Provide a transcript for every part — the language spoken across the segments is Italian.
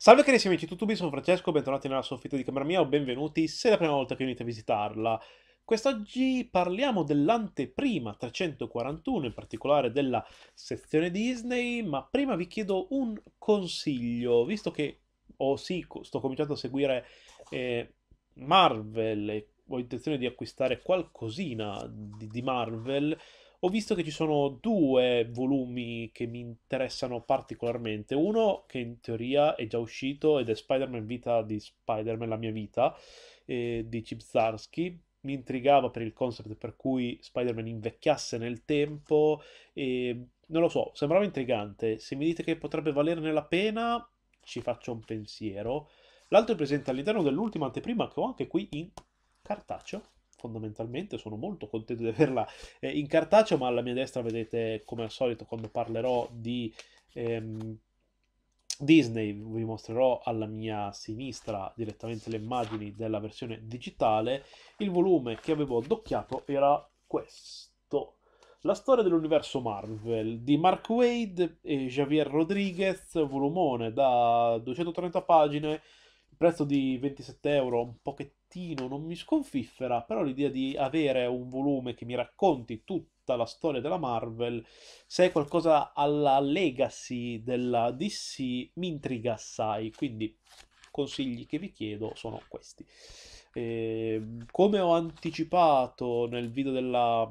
Salve carissimi amici di YouTube, sono Francesco, bentornati nella soffitta di camera mia o benvenuti se è la prima volta che venite a visitarla. Quest'oggi parliamo dell'anteprima 341, in particolare della sezione Disney, ma prima vi chiedo un consiglio, visto che oh sì, sto cominciando a seguire eh, Marvel e ho intenzione di acquistare qualcosina di, di Marvel, ho visto che ci sono due volumi che mi interessano particolarmente. Uno che in teoria è già uscito ed è Spider-Man Vita di Spider-Man, la mia vita, eh, di Chipsarski. Mi intrigava per il concept per cui Spider-Man invecchiasse nel tempo e non lo so, sembrava intrigante. Se mi dite che potrebbe valerne la pena, ci faccio un pensiero. L'altro è presente all'interno dell'ultima anteprima che ho anche qui in cartaceo fondamentalmente sono molto contento di averla eh, in cartaceo, ma alla mia destra vedete come al solito quando parlerò di ehm, Disney vi mostrerò alla mia sinistra direttamente le immagini della versione digitale. Il volume che avevo addocchiato era questo. La storia dell'universo Marvel di Mark Wade e Javier Rodriguez, volumone da 230 pagine, prezzo di 27 euro, un pochettino pochettino, non mi sconfiffera, però l'idea di avere un volume che mi racconti tutta la storia della Marvel, se è qualcosa alla legacy della DC, mi intriga assai, quindi consigli che vi chiedo sono questi. Eh, come ho anticipato nel video della,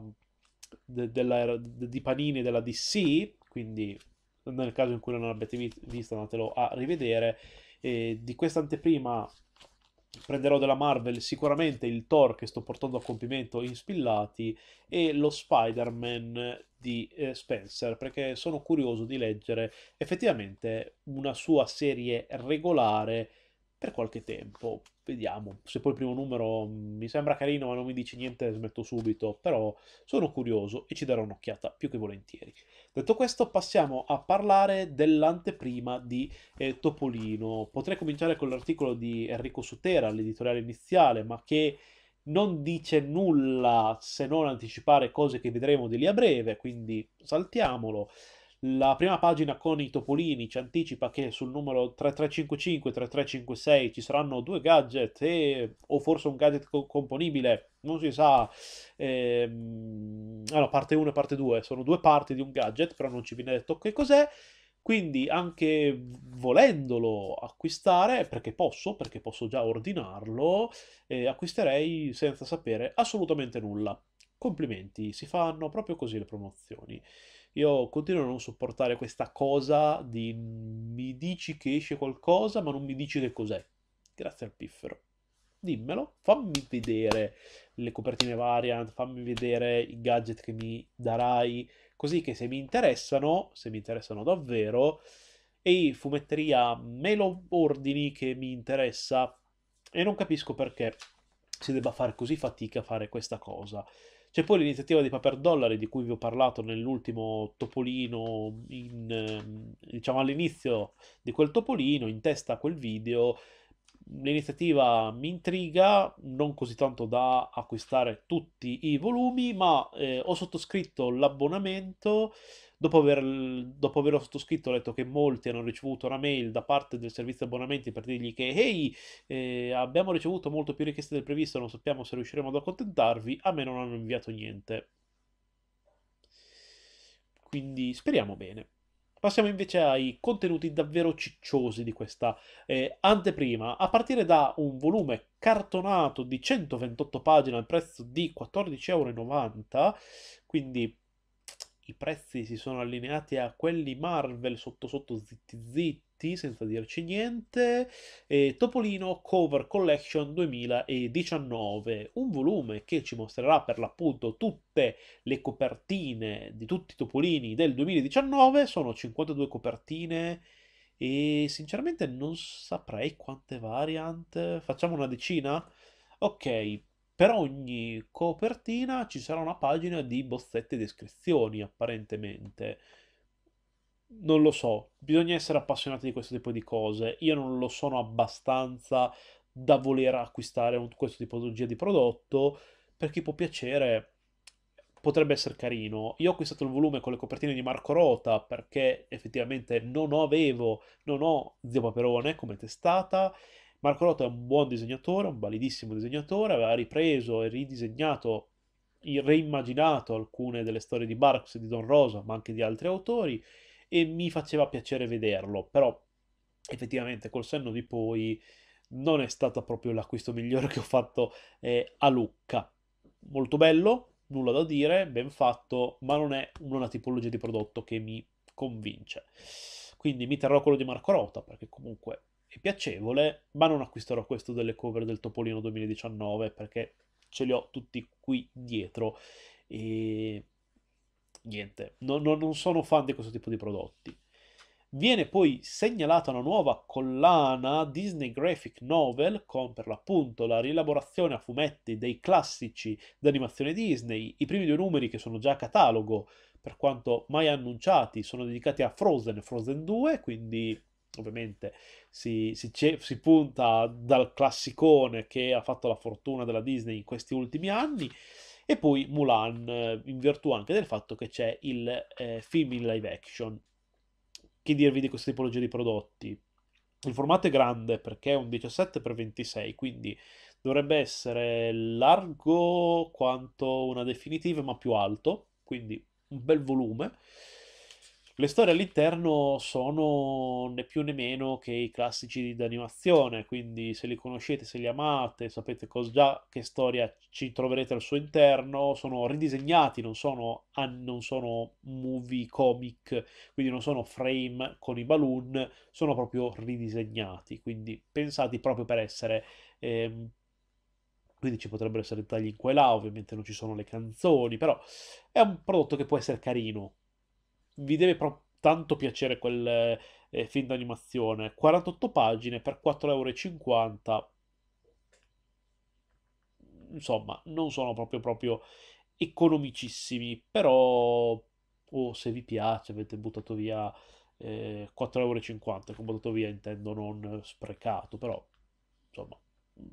de, della, de, di Panini della DC, quindi nel caso in cui non l'abbiate visto andatelo a rivedere, eh, di questa anteprima prenderò della Marvel sicuramente il Thor che sto portando a compimento in Spillati e lo Spider-Man di eh, Spencer perché sono curioso di leggere effettivamente una sua serie regolare per qualche tempo. Vediamo se poi il primo numero mm, mi sembra carino, ma non mi dice niente, smetto subito. Però sono curioso e ci darò un'occhiata più che volentieri. Detto questo, passiamo a parlare dell'anteprima di eh, Topolino. Potrei cominciare con l'articolo di Enrico Sutera, l'editoriale iniziale, ma che non dice nulla se non anticipare cose che vedremo di lì a breve, quindi saltiamolo. La prima pagina con i topolini ci anticipa che sul numero 3355 3356 ci saranno due gadget e, o forse un gadget co- componibile, non si sa, ehm, allora, parte 1 e parte 2, sono due parti di un gadget, però non ci viene detto che cos'è. Quindi anche volendolo acquistare, perché posso, perché posso già ordinarlo, eh, acquisterei senza sapere assolutamente nulla. Complimenti, si fanno proprio così le promozioni. Io continuo a non sopportare questa cosa di mi dici che esce qualcosa ma non mi dici che cos'è. Grazie al piffero. Dimmelo, fammi vedere le copertine variant, fammi vedere i gadget che mi darai, così che se mi interessano, se mi interessano davvero, ehi fumetteria, me lo ordini che mi interessa e non capisco perché si debba fare così fatica a fare questa cosa. C'è poi l'iniziativa dei paper dollari di cui vi ho parlato nell'ultimo topolino, in, ehm, diciamo all'inizio di quel topolino, in testa a quel video. L'iniziativa mi intriga, non così tanto da acquistare tutti i volumi, ma eh, ho sottoscritto l'abbonamento Dopo, aver, dopo averlo sottoscritto ho letto che molti hanno ricevuto una mail da parte del servizio abbonamenti per dirgli che ehi, eh, abbiamo ricevuto molto più richieste del previsto, non sappiamo se riusciremo ad accontentarvi, a me non hanno inviato niente. Quindi speriamo bene. Passiamo invece ai contenuti davvero cicciosi di questa eh, anteprima, a partire da un volume cartonato di 128 pagine al prezzo di 14,90€, quindi i prezzi si sono allineati a quelli Marvel sotto sotto zitti zitti senza dirci niente e Topolino Cover Collection 2019 un volume che ci mostrerà per l'appunto tutte le copertine di tutti i Topolini del 2019 sono 52 copertine e sinceramente non saprei quante variant facciamo una decina ok per ogni copertina ci sarà una pagina di bozzette e descrizioni, apparentemente. Non lo so, bisogna essere appassionati di questo tipo di cose. Io non lo sono abbastanza da voler acquistare un, questo tipo di prodotto. Per chi può piacere, potrebbe essere carino. Io ho acquistato il volume con le copertine di Marco Rota perché effettivamente non avevo, non ho Zio Paperone come testata Marco Rota è un buon disegnatore, un validissimo disegnatore, aveva ripreso e ridisegnato, reimmaginato alcune delle storie di Barks, e di Don Rosa, ma anche di altri autori, e mi faceva piacere vederlo, però effettivamente col senno di poi non è stato proprio l'acquisto migliore che ho fatto eh, a Lucca. Molto bello, nulla da dire, ben fatto, ma non è una tipologia di prodotto che mi convince. Quindi mi terrò quello di Marco Rota, perché comunque è piacevole, ma non acquisterò questo delle cover del Topolino 2019 perché ce li ho tutti qui dietro e niente, no, no, non sono fan di questo tipo di prodotti. Viene poi segnalata una nuova collana Disney Graphic Novel con per l'appunto la rielaborazione a fumetti dei classici d'animazione Disney, i primi due numeri che sono già a catalogo, per quanto mai annunciati, sono dedicati a Frozen, Frozen 2, quindi ovviamente si, si, si, punta dal classicone che ha fatto la fortuna della Disney in questi ultimi anni e poi Mulan eh, in virtù anche del fatto che c'è il eh, film in live action. Che dirvi di questa tipologia di prodotti? Il formato è grande perché è un 17x26, quindi dovrebbe essere largo quanto una definitiva ma più alto, quindi un bel volume le storie all'interno sono né più né meno che i classici di animazione, quindi se li conoscete, se li amate, sapete già che storia ci troverete al suo interno, sono ridisegnati, non sono, non sono movie comic, quindi non sono frame con i balloon, sono proprio ridisegnati, quindi pensati proprio per essere... Ehm, quindi ci potrebbero essere tagli in qua e là, ovviamente non ci sono le canzoni, però è un prodotto che può essere carino, vi deve proprio tanto piacere quel eh, film d'animazione. 48 pagine per 4,50 euro. Insomma, non sono proprio, proprio economicissimi, però oh, se vi piace avete buttato via eh, 4,50 euro, con buttato via intendo non sprecato, però insomma mm,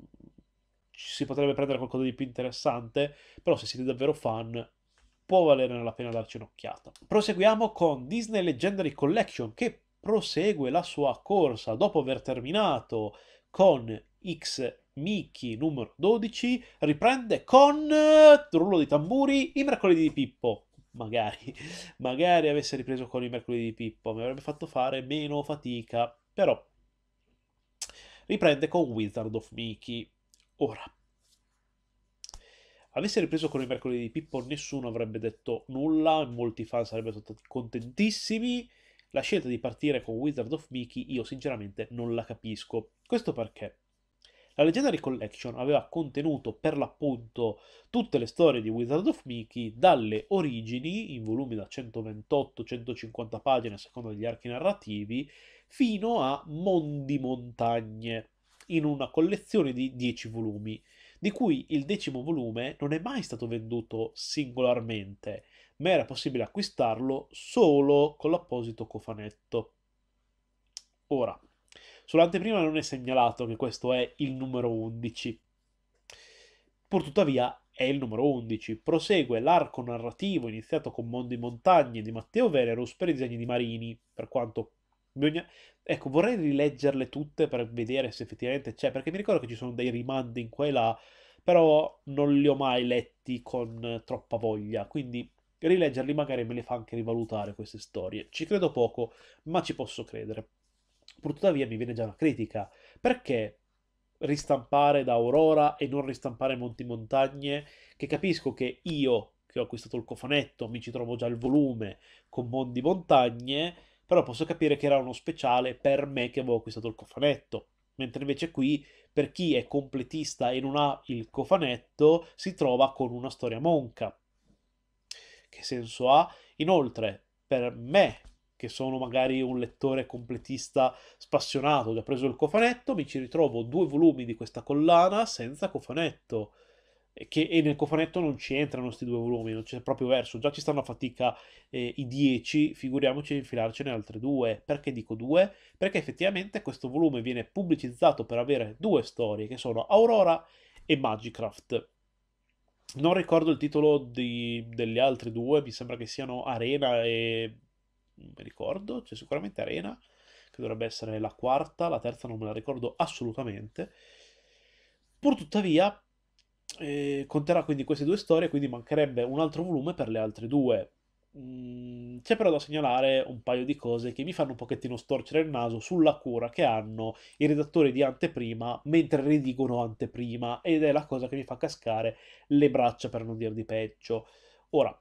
si potrebbe prendere qualcosa di più interessante, però se siete davvero fan può valere la pena darci un'occhiata. Proseguiamo con Disney Legendary Collection che prosegue la sua corsa dopo aver terminato con X Mickey numero 12, riprende con eh, rullo di tamburi i mercoledì di Pippo. Magari, magari avesse ripreso con i mercoledì di Pippo, mi avrebbe fatto fare meno fatica, però riprende con Wizard of Mickey. Ora, avesse ripreso con i mercoledì di Pippo nessuno avrebbe detto nulla, molti fan sarebbero stati contentissimi. La scelta di partire con Wizard of Mickey io sinceramente non la capisco. Questo perché la Legendary Collection aveva contenuto per l'appunto tutte le storie di Wizard of Mickey dalle origini, in volumi da 128-150 pagine a seconda degli archi narrativi, fino a Mondi Montagne, in una collezione di 10 volumi di cui il decimo volume non è mai stato venduto singolarmente, ma era possibile acquistarlo solo con l'apposito cofanetto. Ora, sull'anteprima non è segnalato che questo è il numero 11. Purtuttavia è il numero 11. Prosegue l'arco narrativo iniziato con Mondi Montagne di Matteo Velerus per i disegni di Marini, per quanto Bisogna... Ecco, vorrei rileggerle tutte per vedere se effettivamente c'è, perché mi ricordo che ci sono dei rimandi in qua e là, però non li ho mai letti con troppa voglia, quindi rileggerli magari me le fa anche rivalutare queste storie. Ci credo poco, ma ci posso credere. Purtuttavia mi viene già una critica, perché ristampare da Aurora e non ristampare Monti Montagne, che capisco che io, che ho acquistato il cofanetto, mi ci trovo già il volume con Monti Montagne però posso capire che era uno speciale per me che avevo acquistato il cofanetto. Mentre invece qui, per chi è completista e non ha il cofanetto, si trova con una storia monca. Che senso ha? Inoltre, per me, che sono magari un lettore completista spassionato che ha preso il cofanetto, mi ci ritrovo due volumi di questa collana senza cofanetto che, e nel cofanetto non ci entrano questi due volumi, non c'è proprio verso, già ci stanno a fatica eh, i 10, figuriamoci di infilarcene altri due. Perché dico due? Perché effettivamente questo volume viene pubblicizzato per avere due storie, che sono Aurora e Magicraft. Non ricordo il titolo di, delle altre due, mi sembra che siano Arena e... non mi ricordo, c'è sicuramente Arena, che dovrebbe essere la quarta, la terza non me la ricordo assolutamente. Purtuttavia, eh, conterrà quindi queste due storie, quindi mancherebbe un altro volume per le altre due. Mm, c'è però da segnalare un paio di cose che mi fanno un pochettino storcere il naso sulla cura che hanno i redattori di anteprima mentre redigono anteprima ed è la cosa che mi fa cascare le braccia per non dir di peggio. Ora,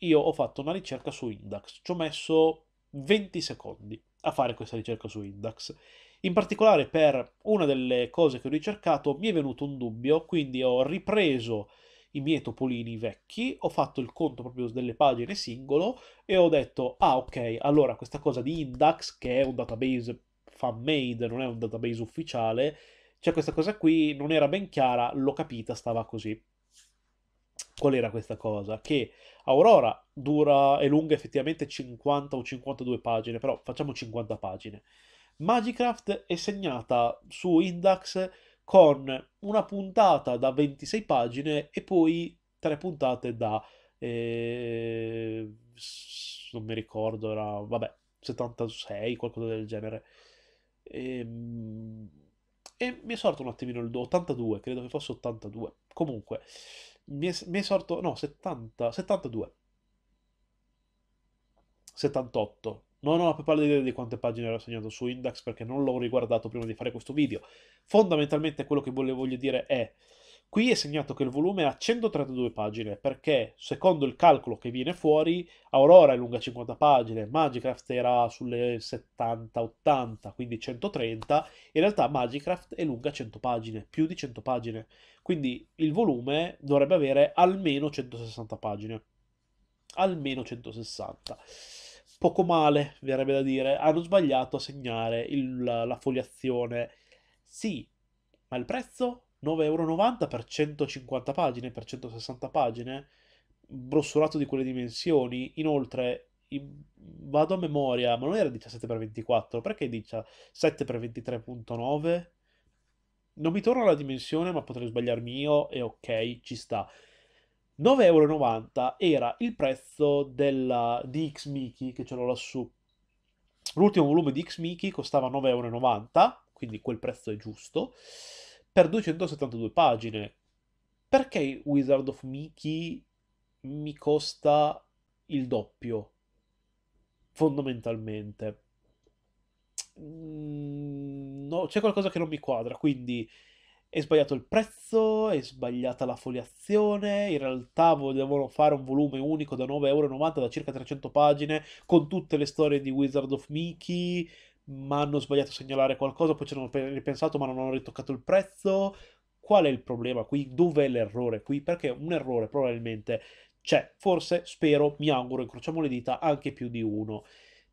io ho fatto una ricerca su Index, ci ho messo 20 secondi a fare questa ricerca su Index in particolare per una delle cose che ho ricercato mi è venuto un dubbio, quindi ho ripreso i miei topolini vecchi, ho fatto il conto proprio delle pagine singolo e ho detto, ah ok, allora questa cosa di index, che è un database fan-made, non è un database ufficiale, cioè questa cosa qui non era ben chiara, l'ho capita, stava così. Qual era questa cosa? Che Aurora dura, è lunga effettivamente 50 o 52 pagine, però facciamo 50 pagine. Magicraft è segnata su Index con una puntata da 26 pagine e poi tre puntate da... Eh, non mi ricordo, era... vabbè, 76, qualcosa del genere. E, ehm, e mi è sorto un attimino il 82, credo che fosse 82. Comunque, mi è, mi è sorto... no, 70, 72. 78, non ho papà l'idea di quante pagine ho segnato su Index perché non l'ho riguardato prima di fare questo video. Fondamentalmente quello che voglio dire è, qui è segnato che il volume è a 132 pagine perché secondo il calcolo che viene fuori Aurora è lunga 50 pagine, Magicraft era sulle 70-80, quindi 130, in realtà Magicraft è lunga 100 pagine, più di 100 pagine, quindi il volume dovrebbe avere almeno 160 pagine, almeno 160 poco male, verrebbe da dire, hanno sbagliato a segnare il, la, la foliazione. Sì, ma il prezzo? 9,90 euro per 150 pagine, per 160 pagine, brossurato di quelle dimensioni. Inoltre, vado a memoria, ma non era 17x24, perché 17x23.9? Non mi torna la dimensione, ma potrei sbagliarmi io e ok, ci sta. 9,90 euro era il prezzo della, di X Mickey, che ce l'ho lassù. L'ultimo volume di X Mickey costava 9,90 euro, quindi quel prezzo è giusto, per 272 pagine. Perché Wizard of Mickey mi costa il doppio, fondamentalmente? Mm, no, c'è qualcosa che non mi quadra, quindi è sbagliato il prezzo, è sbagliata la foliazione, in realtà volevano fare un volume unico da 9,90€ da circa 300 pagine con tutte le storie di Wizard of Mickey, ma hanno sbagliato a segnalare qualcosa, poi ci hanno ripensato ma non hanno ritoccato il prezzo. Qual è il problema qui? Dov'è l'errore qui? Perché un errore probabilmente c'è, forse, spero, mi auguro, incrociamo le dita, anche più di uno.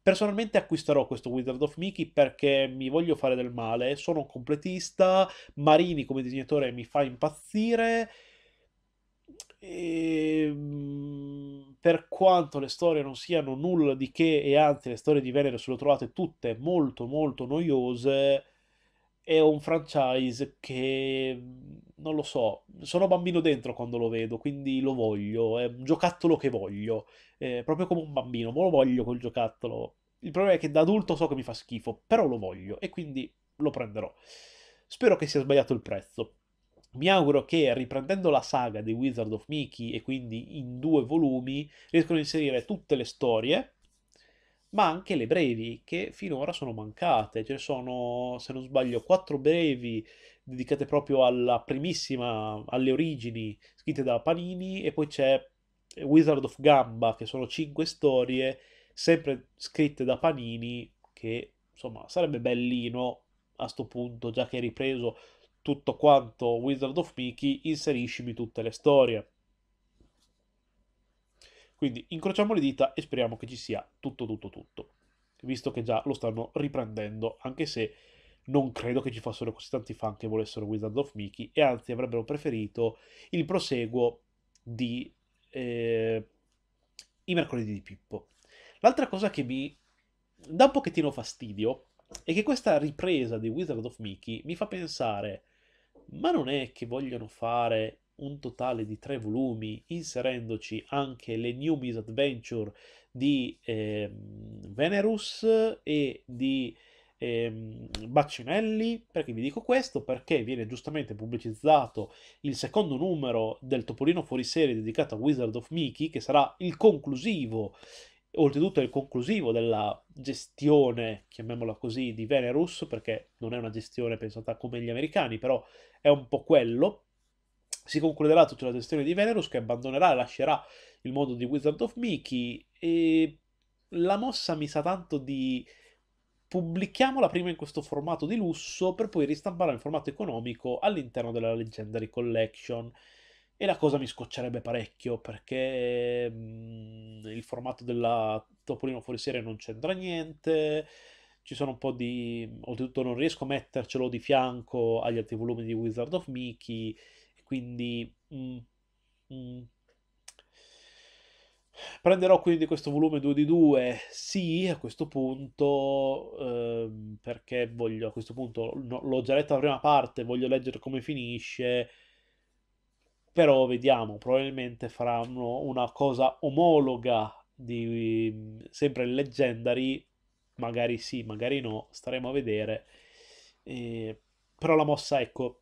Personalmente acquisterò questo Wizard of Mickey perché mi voglio fare del male, sono un completista, Marini come disegnatore mi fa impazzire. E, ehm, per quanto le storie non siano nulla di che e anzi le storie di Venere se le trovate tutte molto molto noiose è un franchise che mhmm, non lo so, sono bambino dentro quando lo vedo, quindi lo voglio, è un giocattolo che voglio, eh, proprio come un bambino, ma lo voglio quel giocattolo. Il problema è che da adulto so che mi fa schifo, però lo voglio e quindi lo prenderò. Spero che sia sbagliato il prezzo. Mi auguro che riprendendo la saga di Wizard of Mickey e quindi in due volumi riescano a inserire tutte le storie ma anche le brevi che finora sono mancate, ce ne sono, se non sbaglio, quattro brevi dedicate proprio alla primissima, alle origini, scritte da Panini, e poi c'è Wizard of Gamba, che sono cinque storie, sempre scritte da Panini, che insomma sarebbe bellino a sto punto, già che hai ripreso tutto quanto Wizard of Mickey, inseriscimi tutte le storie. Quindi incrociamo le dita e speriamo che ci sia tutto, tutto, tutto. Visto che già lo stanno riprendendo, anche se non credo che ci fossero così tanti fan che volessero Wizard of Mickey e anzi avrebbero preferito il proseguo di eh, I mercoledì di Pippo. L'altra cosa che mi dà un pochettino fastidio è che questa ripresa di Wizard of Mickey mi fa pensare ma non è che vogliono fare un totale di tre volumi, inserendoci anche le New Misadventure di eh, Venerus e di eh, Baccinelli. Perché vi dico questo? Perché viene giustamente pubblicizzato il secondo numero del Topolino fuori serie dedicato a Wizard of Mickey, che sarà il conclusivo, oltretutto è il conclusivo della gestione, chiamiamola così, di Venerus, perché non è una gestione pensata come gli americani, però è un po' quello si concluderà tutta la gestione di Venerus che abbandonerà e lascerà il mondo di Wizard of Mickey e la mossa mi sa tanto di pubblichiamola prima in questo formato di lusso per poi ristamparla in formato economico all'interno della Legendary Collection. E la cosa mi scoccerebbe parecchio perché mh, mm, il formato della Topolino fuori serie non c'entra niente. Ci sono un po' di. Oltretutto, non riesco a mettercelo di fianco agli altri volumi di Wizard of Mickey quindi mm, mm. prenderò quindi questo volume 2 di 2 sì a questo punto ehm, perché voglio a questo punto no, l'ho già letto la prima parte voglio leggere come finisce però vediamo probabilmente faranno una cosa omologa di sempre il legendary magari sì magari no staremo a vedere eh, però la mossa ecco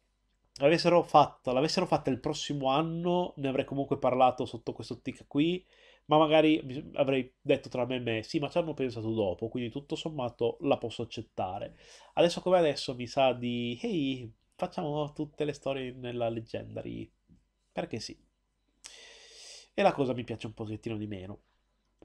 avessero fatta, l'avessero fatta il prossimo anno, ne avrei comunque parlato sotto questo tick qui, ma magari avrei detto tra me e me, sì, ma ci hanno pensato dopo, quindi tutto sommato la posso accettare. Adesso come adesso mi sa di, ehi, hey, facciamo tutte le storie nella Legendary, perché sì. E la cosa mi piace un pochettino di meno.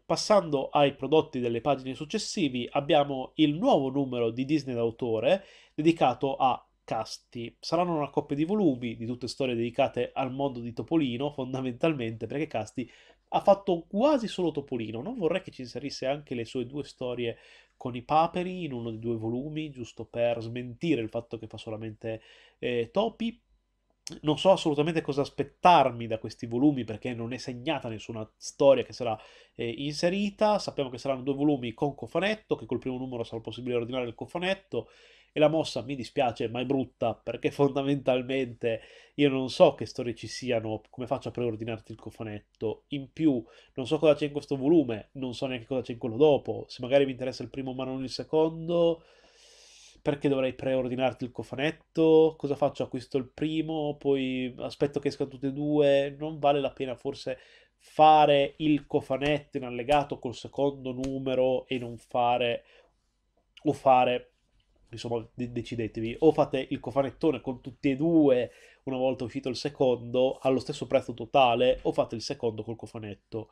Passando ai prodotti delle pagine successivi, abbiamo il nuovo numero di Disney d'autore dedicato a casti. Saranno una coppia di volumi di tutte storie dedicate al mondo di Topolino, fondamentalmente perché Casti ha fatto quasi solo Topolino. Non vorrei che ci inserisse anche le sue due storie con i paperi in uno dei due volumi, giusto per smentire il fatto che fa solamente eh, topi. Non so assolutamente cosa aspettarmi da questi volumi perché non è segnata nessuna storia che sarà eh, inserita. Sappiamo che saranno due volumi con cofanetto, che col primo numero sarà possibile ordinare il cofanetto e la mossa mi dispiace ma è brutta perché fondamentalmente io non so che storie ci siano, come faccio a preordinarti il cofanetto, in più non so cosa c'è in questo volume, non so neanche cosa c'è in quello dopo, se magari mi interessa il primo ma non il secondo, perché dovrei preordinarti il cofanetto, cosa faccio, acquisto il primo, poi aspetto che escano tutti e due, non vale la pena forse fare il cofanetto in allegato col secondo numero e non fare o fare insomma, de- decidetevi, o fate il cofanettone con tutti e due una volta uscito il secondo allo stesso prezzo totale, o fate il secondo col cofanetto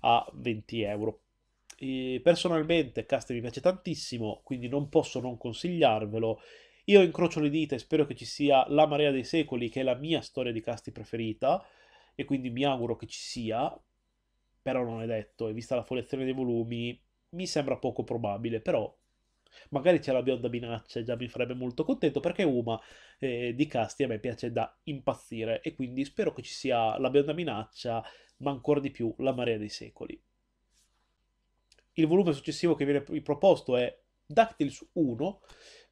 a 20 euro. E personalmente Cast mi piace tantissimo, quindi non posso non consigliarvelo. Io incrocio le dita e spero che ci sia La Marea dei Secoli, che è la mia storia di casti preferita, e quindi mi auguro che ci sia, però non è detto, e vista la follezione dei volumi mi sembra poco probabile, però Magari c'è la bionda minaccia, già mi farebbe molto contento perché Uma eh, di Casti a me piace da impazzire e quindi spero che ci sia la bionda minaccia, ma ancora di più la marea dei secoli. Il volume successivo che viene proposto è Dactyls 1,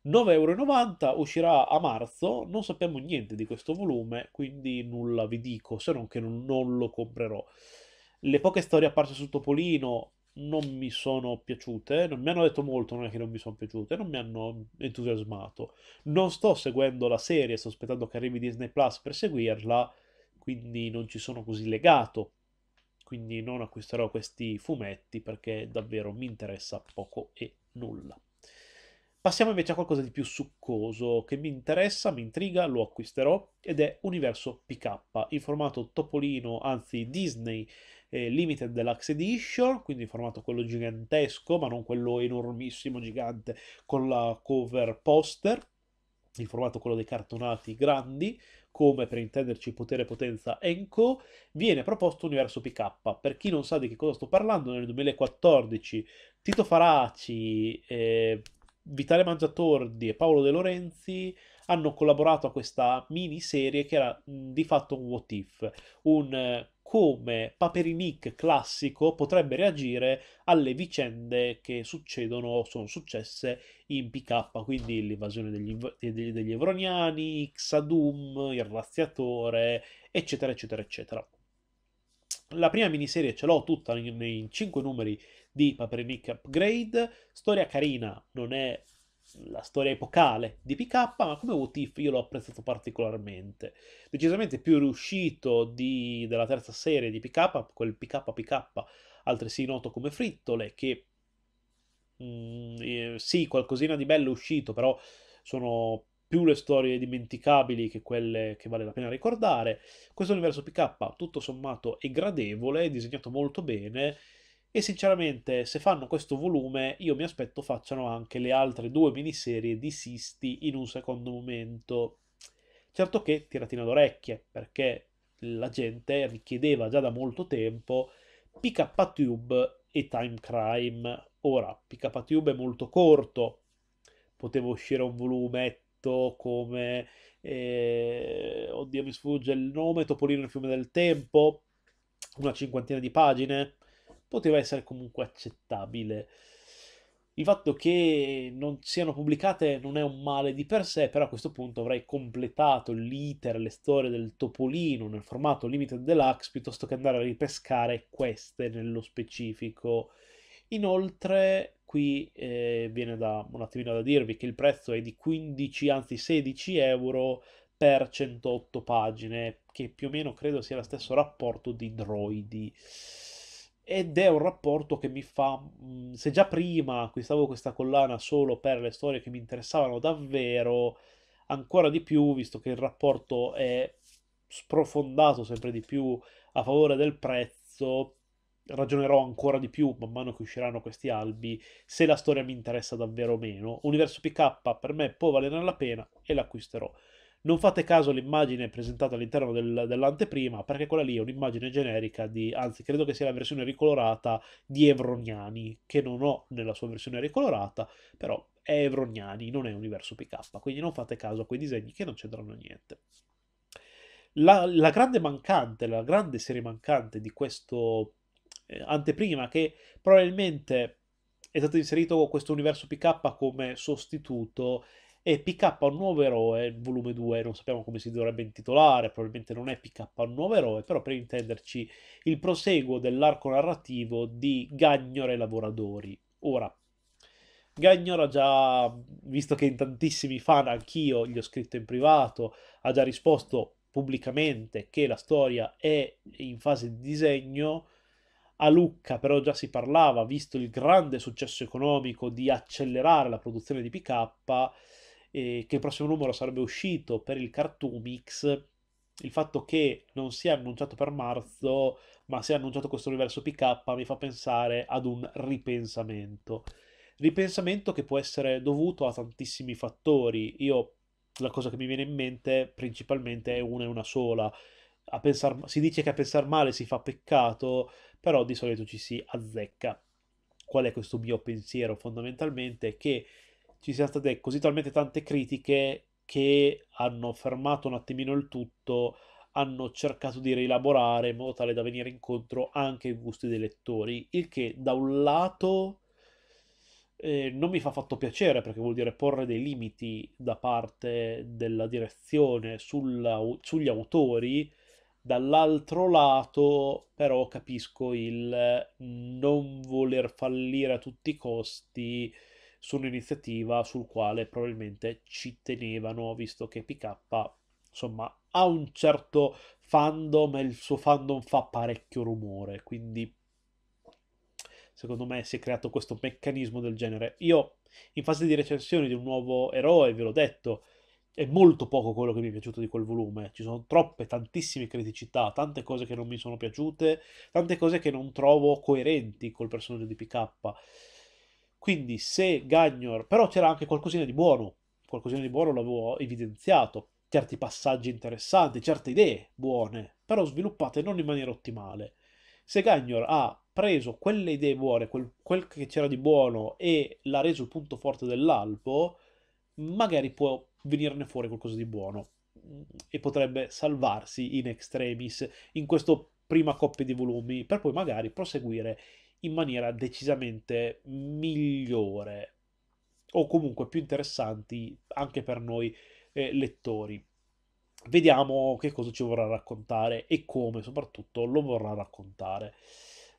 9,90€ uscirà a marzo, non sappiamo niente di questo volume, quindi nulla vi dico, se non che non, non lo comprerò. Le poche storie apparse su Topolino non mi sono piaciute, non mi hanno detto molto, non è che non mi sono piaciute, non mi hanno entusiasmato. Non sto seguendo la serie, sto aspettando che arrivi Disney Plus per seguirla, quindi non ci sono così legato. Quindi non acquisterò questi fumetti perché davvero mi interessa poco e nulla. Passiamo invece a qualcosa di più succoso, che mi interessa, mi intriga, lo acquisterò, ed è Universo PK, in formato Topolino, anzi Disney, eh, Limited Deluxe Edition, quindi in formato quello gigantesco, ma non quello enormissimo gigante con la cover poster, in formato quello dei cartonati grandi, come per intenderci potere, potenza e co, viene proposto Universo PK. Per chi non sa di che cosa sto parlando, nel 2014 Tito Faraci, eh, Vitale Mangiatordi e Paolo De Lorenzi hanno collaborato a questa miniserie che era mh, di fatto un what if, un eh, come Paperinik classico potrebbe reagire alle vicende che succedono o sono successe in PK, quindi l'invasione degli, degli, degli Evroniani, Xadum, il Razziatore, eccetera, eccetera, eccetera. La prima miniserie ce l'ho tutta in, in 5 numeri di Paperinik Upgrade, storia carina, non è la storia epocale di PK, ma come What io l'ho apprezzato particolarmente. Decisamente più riuscito di, della terza serie di PK, quel PK PK, altresì noto come Frittole, che mh, mm, eh, sì, qualcosina di bello è uscito, però sono più le storie dimenticabili che quelle che vale la pena ricordare. Questo universo PK, tutto sommato, è gradevole, è disegnato molto bene, e sinceramente se fanno questo volume io mi aspetto facciano anche le altre due miniserie di Sisti in un secondo momento. Certo che tiratina d'orecchie, perché la gente richiedeva già da molto tempo PK Tube e Time Crime. Ora, PK Tube è molto corto, poteva uscire un volumetto come... Eh, oddio mi sfugge il nome, Topolino nel fiume del tempo, una cinquantina di pagine, poteva essere comunque accettabile. Il fatto che non siano pubblicate non è un male di per sé, però a questo punto avrei completato l'iter, le storie del Topolino nel formato Limited Deluxe piuttosto che andare a ripescare queste nello specifico. Inoltre, qui eh, viene da, un attimino da dirvi che il prezzo è di 15, anzi 16 euro per 108 pagine, che più o meno credo sia lo stesso rapporto di droidi ed è un rapporto che mi fa... Mm, se già prima acquistavo questa collana solo per le storie che mi interessavano davvero, ancora di più, visto che il rapporto è sprofondato sempre di più a favore del prezzo, ragionerò ancora di più man mano che usciranno questi albi se la storia mi interessa davvero o meno. Universo PK per me può valere la pena e l'acquisterò. Non fate caso all'immagine presentata all'interno del, dell'anteprima, perché quella lì è un'immagine generica di, anzi, credo che sia la versione ricolorata di Evroniani, che non ho nella sua versione ricolorata, però è Evroniani, non è Universo PK, quindi non fate caso a quei disegni che non c'entrano niente. La, la, grande mancante, la grande serie mancante di questo eh, anteprima, che probabilmente è stato inserito questo universo PK come sostituto e Pick Up a un nuovo eroe, volume 2, non sappiamo come si dovrebbe intitolare, probabilmente non è Pick Up a un nuovo eroe, però per intenderci il proseguo dell'arco narrativo di Gagnore Lavoratori. Ora, Gagnore ha già, visto che in tantissimi fan, anch'io gli ho scritto in privato, ha già risposto pubblicamente che la storia è in fase di disegno. A Lucca però già si parlava, visto il grande successo economico, di accelerare la produzione di PK eh, che il prossimo numero sarebbe uscito per il Cartoomix, il fatto che non sia annunciato per marzo, ma sia annunciato questo universo PK mi fa pensare ad un ripensamento. Ripensamento che può essere dovuto a tantissimi fattori. Io la cosa che mi viene in mente principalmente è una e una sola. Pensar, si dice che a pensare male si fa peccato, però di solito ci si azzecca. Qual è questo mio pensiero? Fondamentalmente che ci siano state così talmente tante critiche che hanno fermato un attimino il tutto, hanno cercato di rielaborare in modo tale da venire incontro anche ai gusti dei lettori, il che da un lato eh, non mi fa fatto piacere perché vuol dire porre dei limiti da parte della direzione sulla, sugli autori, dall'altro lato però capisco il non voler fallire a tutti i costi su un'iniziativa sul quale probabilmente ci tenevano, visto che PK, insomma, ha un certo fandom e il suo fandom fa parecchio rumore, quindi secondo me si è creato questo meccanismo del genere. Io in fase di recensione di un nuovo eroe, ve l'ho detto, è molto poco quello che mi è piaciuto di quel volume, ci sono troppe, tantissime criticità, tante cose che non mi sono piaciute, tante cose che non trovo coerenti col personaggio di PK. Quindi se Gagnor, però c'era anche qualcosina di buono, qualcosina di buono l'avevo evidenziato, certi passaggi interessanti, certe idee buone, però sviluppate non in maniera ottimale. Se Gagnor ha preso quelle idee buone, quel, quel che c'era di buono e l'ha reso il punto forte dell'albo, magari può venirne fuori qualcosa di buono mm, e potrebbe salvarsi in extremis in questa prima coppia di volumi per poi magari proseguire in maniera decisamente migliore o comunque più interessanti anche per noi eh, lettori. Vediamo che cosa ci vorrà raccontare e come soprattutto lo vorrà raccontare.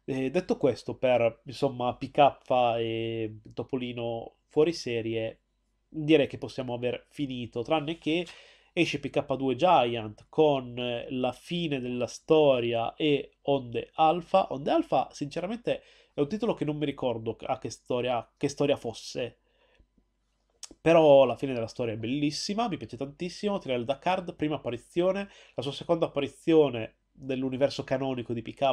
Eh, detto questo, per insomma PK e Topolino fuori serie, direi che possiamo aver finito, tranne che esce PK2 Giant con eh, la fine della storia e Onde Alpha. Onde Alpha, sinceramente, è un titolo che non mi ricordo a che storia, che storia fosse. Però la fine della storia è bellissima, mi piace tantissimo. Trial da Card, prima apparizione, la sua seconda apparizione dell'universo canonico di PK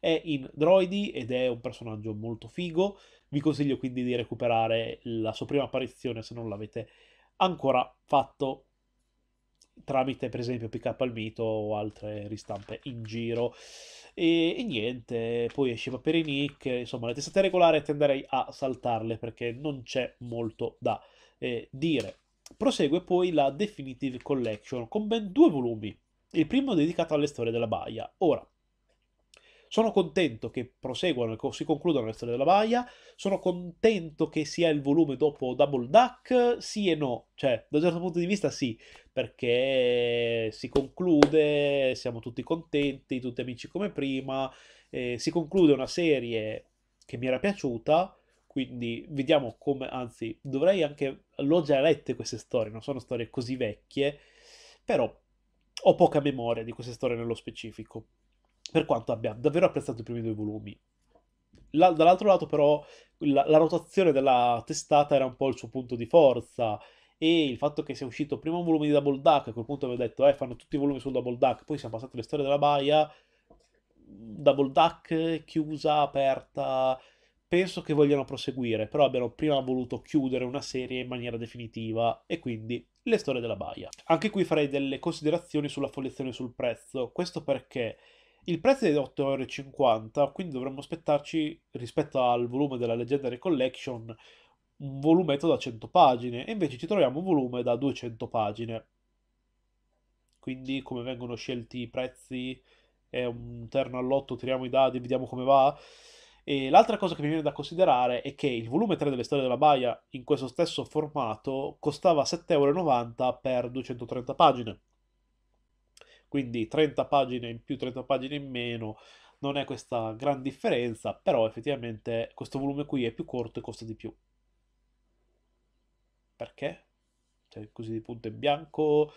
è in Droidi ed è un personaggio molto figo. Vi consiglio quindi di recuperare la sua prima apparizione se non l'avete ancora fatto tramite per esempio PK al mito o altre ristampe in giro. E, e niente, poi esce Paperinic, insomma le testate regolari tenderei a saltarle perché non c'è molto da eh, dire. Prosegue poi la Definitive Collection con ben due volumi, il primo dedicato alle storie della Baia. Ora, sono contento che proseguano e si concludano le storie della Baia, sono contento che sia il volume dopo Double Duck, sì e no, cioè da un certo punto di vista sì, perché si conclude, siamo tutti contenti, tutti amici come prima, eh, si conclude una serie che mi era piaciuta, quindi vediamo come, anzi, dovrei anche, l'ho già lette queste storie, non sono storie così vecchie, però ho poca memoria di queste storie nello specifico per quanto abbia davvero apprezzato i primi due volumi. La, dall'altro lato però la, la rotazione della testata era un po' il suo punto di forza e il fatto che sia uscito prima un volume di Double Duck, a quel punto avevo detto, eh, fanno tutti i volumi sul Double Duck, poi siamo passati alle storie della baia, Double Duck chiusa, aperta, penso che vogliano proseguire, però abbiano prima voluto chiudere una serie in maniera definitiva e quindi le storie della baia. Anche qui farei delle considerazioni sulla follezione e sul prezzo, questo perché il prezzo è di 8,50 euro, quindi dovremmo aspettarci, rispetto al volume della Legendary Collection, un volumetto da 100 pagine, e invece ci troviamo un volume da 200 pagine. Quindi come vengono scelti i prezzi è un terno all'otto, tiriamo i dadi, vediamo come va. E l'altra cosa che mi viene da considerare è che il volume 3 delle storie della Baia, in questo stesso formato, costava 7,90 euro per 230 pagine quindi 30 pagine in più, 30 pagine in meno, non è questa gran differenza, però effettivamente questo volume qui è più corto e costa di più. Perché? Cioè, così di punto in bianco,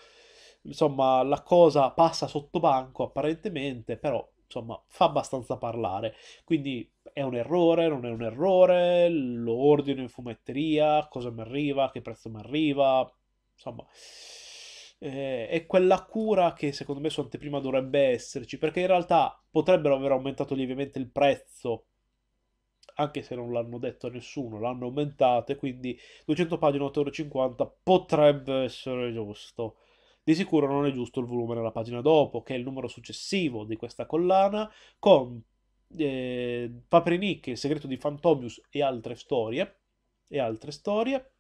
insomma la cosa passa sotto banco apparentemente, però insomma fa abbastanza parlare, quindi è un errore, non è un errore, lo ordino in fumetteria, cosa mi arriva, che prezzo mi arriva, insomma eh, è quella cura che secondo me su anteprima dovrebbe esserci, perché in realtà potrebbero aver aumentato lievemente il prezzo, anche se non l'hanno detto a nessuno, l'hanno aumentato e quindi 200 pagine 8,50€ potrebbe essere giusto. Di sicuro non è giusto il volume della pagina dopo, che è il numero successivo di questa collana, con eh, Paperinic, Il segreto di Fantomius e altre storie, e altre storie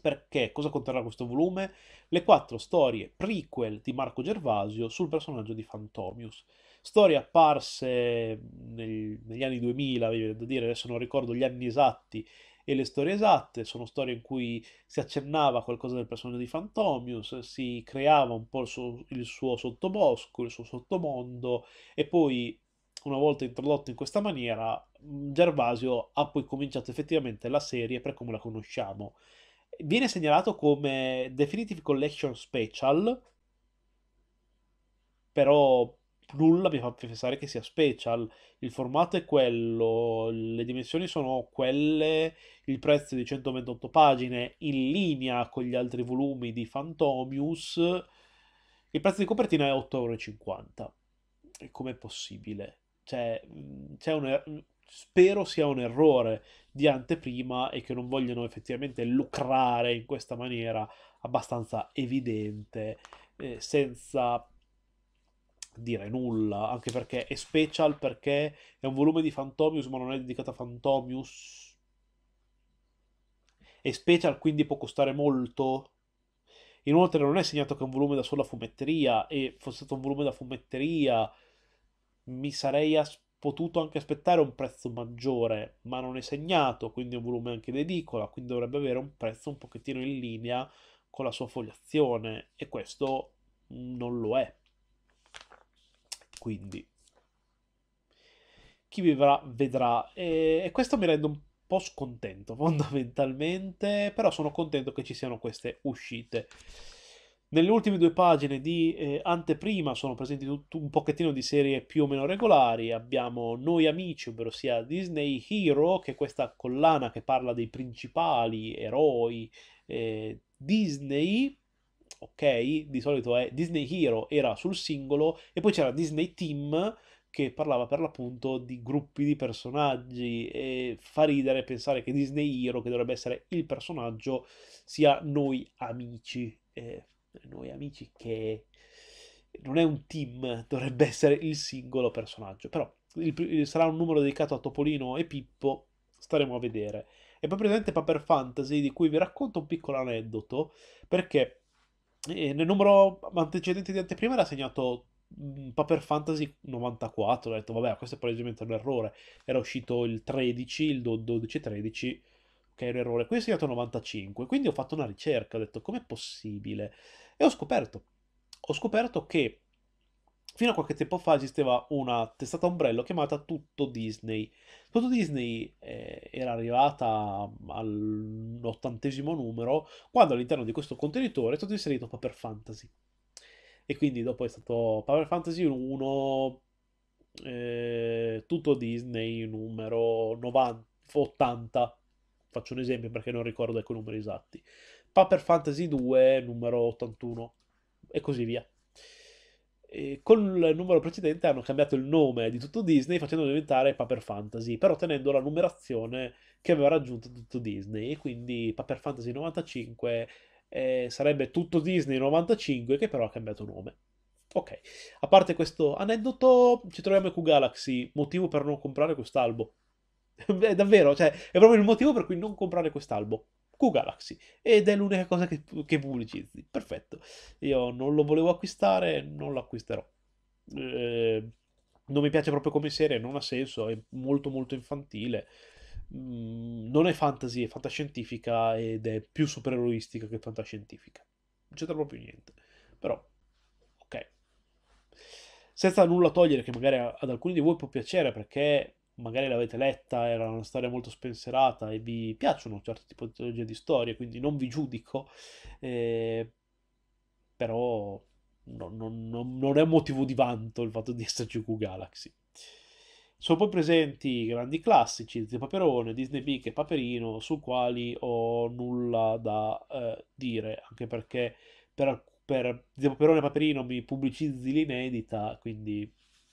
perché cosa conterrà questo volume? Le quattro storie prequel di Marco Gervasio sul personaggio di Fantomius. Storie apparse nel, negli anni 2000, da dire, adesso non ricordo gli anni esatti e le storie esatte, sono storie in cui si accennava qualcosa del personaggio di Fantomius, si creava un po' il suo, il suo sottobosco, il suo sottomondo e poi una volta introdotto in questa maniera, Gervasio ha poi cominciato effettivamente la serie per come la conosciamo viene segnalato come Definitive Collection Special, però nulla mi fa pensare che sia special. Il formato è quello, le dimensioni sono quelle, il prezzo è di 128 pagine, in linea con gli altri volumi di Phantomius. Il prezzo di copertina è 8,50 euro. Com'è possibile? Cioè, mm, c'è un, spero sia un errore di anteprima e che non vogliono effettivamente lucrare in questa maniera abbastanza evidente eh, senza dire nulla, anche perché è special perché è un volume di Fantomius ma non è dedicato a Fantomius. È special quindi può costare molto. Inoltre non è segnato che è un volume da sola fumetteria e fosse stato un volume da fumetteria mi sarei aspettato potuto anche aspettare un prezzo maggiore, ma non è segnato, quindi un volume anche edicola, quindi dovrebbe avere un prezzo un pochettino in linea con la sua fogliazione e questo non lo è. Quindi chi vivrà vedrà e, e questo mi rende un po' scontento fondamentalmente, però sono contento che ci siano queste uscite. Nelle ultime due pagine di eh, anteprima sono presenti tutto, un pochettino di serie più o meno regolari. Abbiamo Noi Amici, ovvero sia Disney Hero, che è questa collana che parla dei principali eroi eh, Disney. Ok, di solito è Disney Hero era sul singolo, e poi c'era Disney Team che parlava per l'appunto di gruppi di personaggi e fa ridere pensare che Disney Hero, che dovrebbe essere il personaggio, sia noi amici. Eh, nuovi amici che non è un team, dovrebbe essere il singolo personaggio, però il, sarà un numero dedicato a Topolino e Pippo, staremo a vedere. E poi presente Paper Fantasy di cui vi racconto un piccolo aneddoto, perché eh, nel numero antecedente di anteprima era segnato mm, Paper Fantasy 94, ho detto vabbè questo è probabilmente un errore, era uscito il 13, il 12 13 ok, un errore, qui è segnato 95, quindi ho fatto una ricerca, ho detto com'è possibile? E ho scoperto, ho scoperto che fino a qualche tempo fa esisteva una testata ombrello chiamata Tutto Disney. Tutto Disney eh, era arrivata all'ottantesimo numero quando all'interno di questo contenitore è stato inserito Paper Fantasy. E quindi dopo è stato Power Fantasy 1, eh, Tutto Disney numero 90, 80 Faccio un esempio perché non ricordo ecco i numeri esatti. Paper Fantasy 2, numero 81, e così via. E con il numero precedente hanno cambiato il nome di tutto Disney facendolo diventare Paper Fantasy, però tenendo la numerazione che aveva raggiunto tutto Disney. E quindi Paper Fantasy 95 eh, sarebbe tutto Disney 95 che però ha cambiato nome. Ok, a parte questo aneddoto, ci troviamo in Q-Galaxy, motivo per non comprare quest'albo. è davvero, cioè, è proprio il motivo per cui non comprare quest'albo. Q-Galaxy. Ed è l'unica cosa che, che pubblicizzi. Perfetto. Io non lo volevo acquistare, non lo acquisterò. Eh, non mi piace proprio come serie, non ha senso, è molto molto infantile. Mm, non è fantasy, è fantascientifica ed è più supereroistica che fantascientifica. Non c'entra proprio niente. Però, ok. Senza nulla togliere che magari ad alcuni di voi può piacere perché magari l'avete letta, era una storia molto spensierata e vi piacciono un certo tipo di tipologie di storie, quindi non vi giudico, eh, però no, no, no, non è motivo di vanto il fatto di esserci Q Galaxy. Sono poi presenti i grandi classici, Zio Paperone, Disney Big e Paperino, su quali ho nulla da eh, dire, anche perché per, per Paperone e Paperino mi pubblicizzi l'inedita, quindi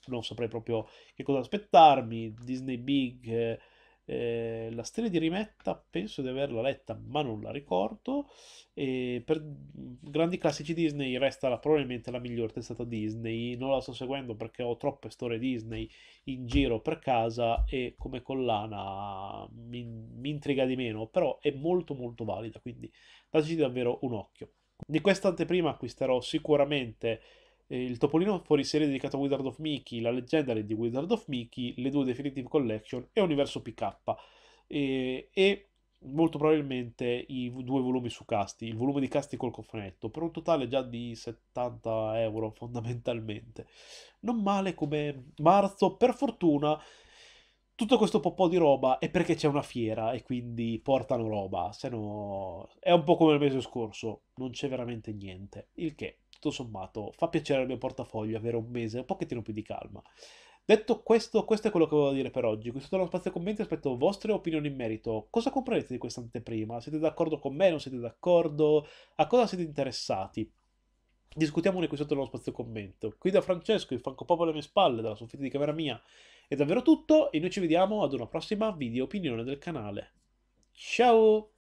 non saprei proprio che cosa aspettarmi. Disney Big, eh, la stella di Rimetta, penso di averla letta, ma non la ricordo. E per grandi classici Disney resta la, probabilmente la miglior testata Disney. Non la sto seguendo perché ho troppe storie Disney in giro per casa e come collana mi, mi intriga di meno, però è molto molto valida, quindi dateci davvero un occhio. Di questa anteprima acquisterò sicuramente il Topolino fuori serie dedicato a Wizard of Mickey, la Legendary di Wizard of Mickey, le due Definitive Collection e Universo PK. E, e molto probabilmente i due volumi su casti, il volume di casti col cofanetto, per un totale già di 70 euro fondamentalmente. Non male come marzo, per fortuna tutto questo po' di roba è perché c'è una fiera e quindi portano roba, se no è un po' come il mese scorso, non c'è veramente niente, il che tutto sommato fa piacere al mio portafoglio avere un mese un pochettino più di calma. Detto questo, questo è quello che volevo dire per oggi. Qui sotto lo spazio commenti aspetto vostre opinioni in merito. Cosa comprerete di questa anteprima? Siete d'accordo con me? Non siete d'accordo? A cosa siete interessati? Discutiamone qui sotto nello spazio commento. Qui da Francesco, il popolo alle mie spalle, dalla soffitta di camera mia, è davvero tutto e noi ci vediamo ad una prossima video opinione del canale. Ciao!